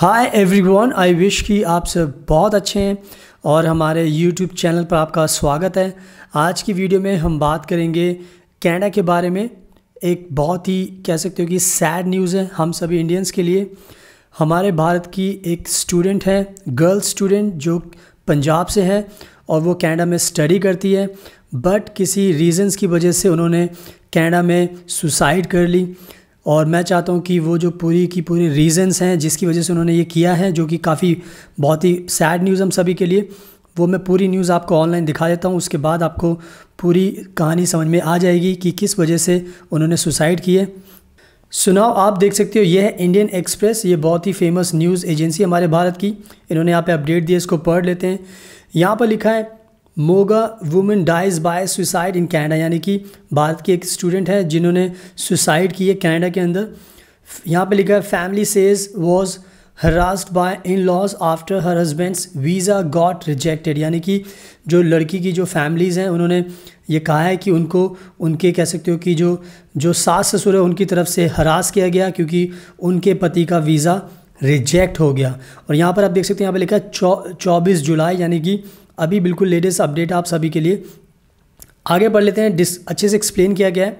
hi everyone I wish कि आप सब बहुत अच्छे हैं और हमारे यूट्यूब चैनल पर आपका स्वागत है आज की वीडियो में हम बात करेंगे कैनेडा के बारे में एक बहुत ही कह सकते हो कि सैड न्यूज़ है हम सभी इंडियंस के लिए हमारे भारत की एक स्टूडेंट है गर्ल स्टूडेंट जो पंजाब से है और वो कैनेडा में स्टडी करती है बट किसी रीजंस की वजह से उन्होंने कैनेडा में सुसाइड कर ली और मैं चाहता हूँ कि वो जो पूरी की पूरी रीज़न्स हैं जिसकी वजह से उन्होंने ये किया है जो कि काफ़ी बहुत ही सैड न्यूज़ हम सभी के लिए वो मैं पूरी न्यूज़ आपको ऑनलाइन दिखा देता हूँ उसके बाद आपको पूरी कहानी समझ में आ जाएगी कि किस वजह से उन्होंने सुसाइड की है सुनाओ आप देख सकते हो ये है इंडियन एक्सप्रेस ये बहुत ही फेमस न्यूज़ एजेंसी हमारे भारत की इन्होंने यहाँ पे अपडेट दिए इसको पढ़ लेते हैं यहाँ पर लिखा है Moga women dies by suicide in Canada यानी कि भारत की एक स्टूडेंट है जिन्होंने सुसाइड की है कैनेडा के अंदर यहाँ पे लिखा है family says was harassed by in laws after her husband's visa got rejected यानी कि जो लड़की की जो फैमिलीज़ हैं उन्होंने ये कहा है कि उनको उनके कह सकते हो कि जो जो सास ससुर है उनकी तरफ से हरास किया गया क्योंकि उनके पति का वीज़ा रिजेक्ट हो गया और यहाँ पर आप देख सकते हैं यहाँ पर लिखा है चौबीस जुलाई यानी कि अभी बिल्कुल लेटेस्ट अपडेट आप सभी के लिए आगे बढ़ लेते हैं डिस अच्छे से एक्सप्लेन किया गया है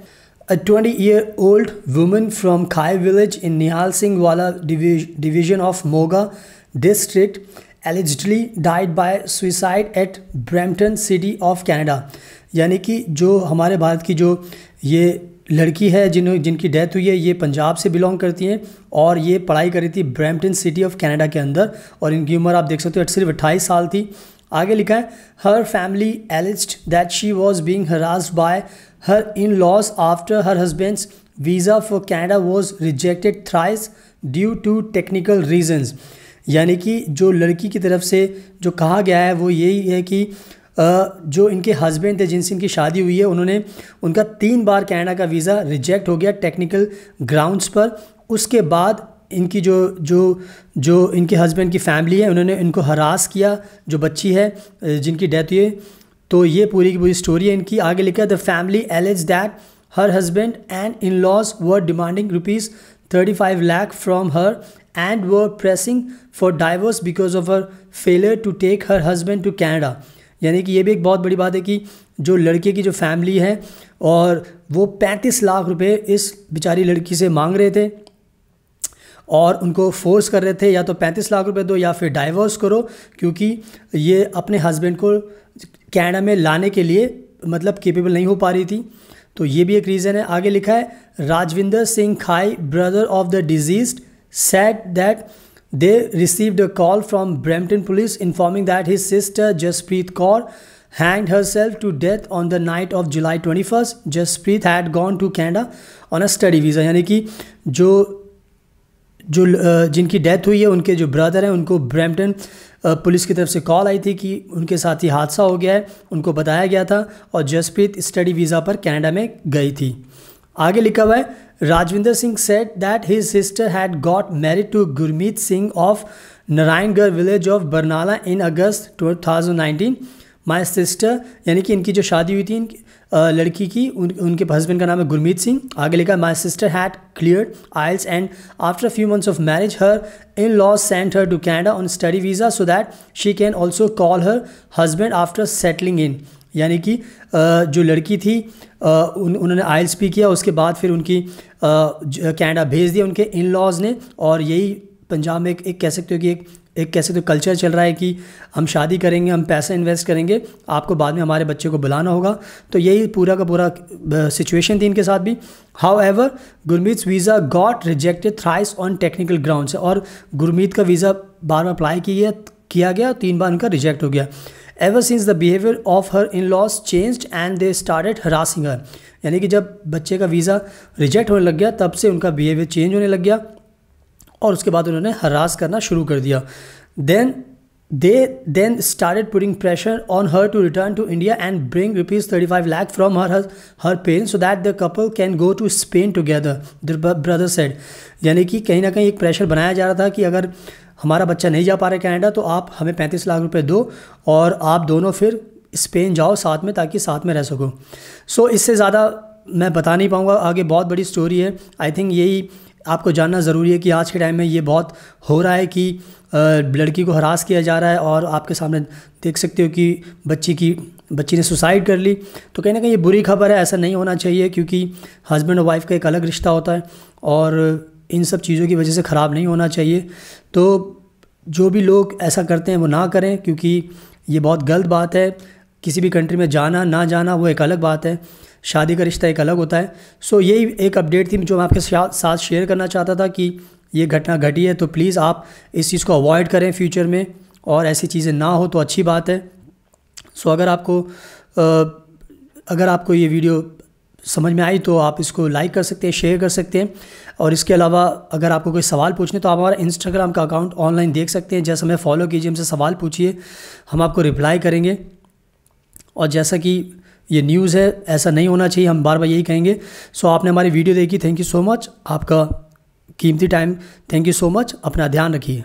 a twenty year old women from Khai village in Nihal Singh Wala division of Moga district allegedly died by suicide at Brampton city of Canada यानी कि जो हमारे भारत की जो ये लड़की है जिन जिनकी डेथ हुई है ये पंजाब से बिलोंग करती हैं और ये पढ़ाई करी थी ब्रैम्पटन सिटी ऑफ कनाडा के अंदर और इनकी उम्र आप देख सकते हो सिर्फ अट्ठाईस साल थी आगे लिखा है her family alleged that she was being harassed by her in laws after her husband's visa for Canada was rejected thrice due to technical reasons यानी कि जो लड़की की तरफ से जो कहा गया है वो यही है कि जो इनके हस्बैंड थे जिनसे इनकी शादी हुई है उन्होंने उनका तीन बार कनाडा का वीज़ा रिजेक्ट हो गया टेक्निकल ग्राउंड्स पर उसके बाद इनकी जो जो जो इनके हस्बैंड की फैमिली है उन्होंने इनको हरास किया जो बच्ची है जिनकी डेथ हुई तो ये पूरी की पूरी स्टोरी है इनकी आगे लिखा the family alleges that her husband and in laws were demanding rupees thirty five lakh from her and were pressing for divorce because of her failure to take her husband to Canada यानी कि ये भी एक बहुत बड़ी बात है कि जो लड़के की जो फैमिली है और वो पैंतीस लाख रुपए इस बेचारी लड़की से मांग रहे थे और उनको फोर्स कर रहे थे या तो पैंतीस लाख रुपए दो या फिर डाइवोर्स करो क्योंकि ये अपने हस्बैंड को कैनेडा में लाने के लिए मतलब केपेबल नहीं हो पा रही थी तो ये भी एक रीज़न है आगे लिखा है Rajvinder Singh Khai brother of the deceased said that they received a call from Brampton police informing that his sister Jaspreet Kaur hand herself to death on the night of July twenty first Jaspreet had gone to Canada on a study visa यानी कि जो जो जिनकी death हुई है उनके जो brother हैं उनको ब्रैम्पटन पुलिस की तरफ से कॉल आई थी कि उनके साथ ही हादसा हो गया है उनको बताया गया था और जसप्रीत स्टडी वीज़ा पर कनाडा में गई थी आगे लिखा हुआ है Rajvinder Singh said that his sister had got married to Gurmeet Singh of Narayangarh village of Barnala in August 2019 my sister यानी कि इनकी जो शादी हुई थी इनकी लड़की की उन, उनके हस्बैंड का नाम है गुरमीत सिंह आगे लिखा my sister had clear IELTS and after a few months of marriage her in laws sent her to Canada on study visa so that she can also call her husband after settling in यानी कि जो लड़की थी उन उन्होंने आइल्स P किया उसके बाद फिर उनकी कैनेडा भेज दिया उनके इन लॉज़ ने और यही पंजाब में एक, एक कह सकते हो कि एक एक कैसे तो कल्चर चल रहा है कि हम शादी करेंगे हम पैसा इन्वेस्ट करेंगे आपको बाद में हमारे बच्चे को बुलाना होगा तो यही पूरा का पूरा सिचुएशन थी इनके साथ भी however Gurmeet visa got rejected thrice on technical ground और गुरमीत का वीज़ा बार बार अप्लाई किया किया गया तीन बार उनका रिजेक्ट हो गया ever since the behaviour of her in laws change and they started harassing her यानी कि जब बच्चे का वीज़ा रिजेक्ट होने लग गया तब से उनका बिहेवियर चेंज होने लग गया और उसके बाद उन्होंने हरास करना शुरू कर दिया then they then started putting pressure on her to return to India and bring rupees thirty five lakh from her her pen so that the couple can go to Spain together the brother said यानी कि कहीं ना कहीं एक pressure बनाया जा रहा था कि अगर हमारा बच्चा नहीं जा पा रहा है कैनेडा तो आप हमें पैंतीस लाख रुपये दो और आप दोनों फिर स्पेन जाओ साथ में ताकि साथ में रह सको सो so, इससे ज़्यादा मैं बता नहीं पाऊँगा आगे बहुत बड़ी स्टोरी है आई थिंक यही आपको जानना ज़रूरी है कि आज के टाइम में ये बहुत हो रहा है कि लड़की को हरास किया जा रहा है और आपके सामने देख सकते हो कि बच्ची की बच्ची ने सुसाइड कर ली तो कहीं ना कहीं ये बुरी खबर है ऐसा नहीं होना चाहिए क्योंकि हस्बैंड और वाइफ का एक अलग रिश्ता होता है और इन सब चीज़ों की वजह से ख़राब नहीं होना चाहिए तो जो भी लोग ऐसा करते हैं वो ना करें क्योंकि ये बहुत गलत बात है किसी भी कंट्री में जाना ना जाना वो एक अलग बात है शादी का रिश्ता एक अलग होता है सो यही एक अपडेट थी जो मैं आपके साथ शेयर करना चाहता था कि ये घटना घटी है तो प्लीज़ आप इस चीज़ को अवॉइड करें फ्यूचर में और ऐसी चीज़ें ना हो तो अच्छी बात है सो अगर आपको अगर आपको ये वीडियो समझ में आई तो आप इसको लाइक कर सकते हैं शेयर कर सकते हैं और इसके अलावा अगर आपको कोई सवाल पूछने तो आप हमारा इंस्टाग्राम का अकाउंट ऑनलाइन देख सकते हैं जैसे हमें फॉलो कीजिए हमसे सवाल पूछिए हम आपको रिप्लाई करेंगे और जैसा कि ये न्यूज़ है ऐसा नहीं होना चाहिए हम बार बार यही कहेंगे सो आपने हमारी वीडियो देखी थैंक यू सो मच आपका कीमती time thank you so much अपना ध्यान रखिए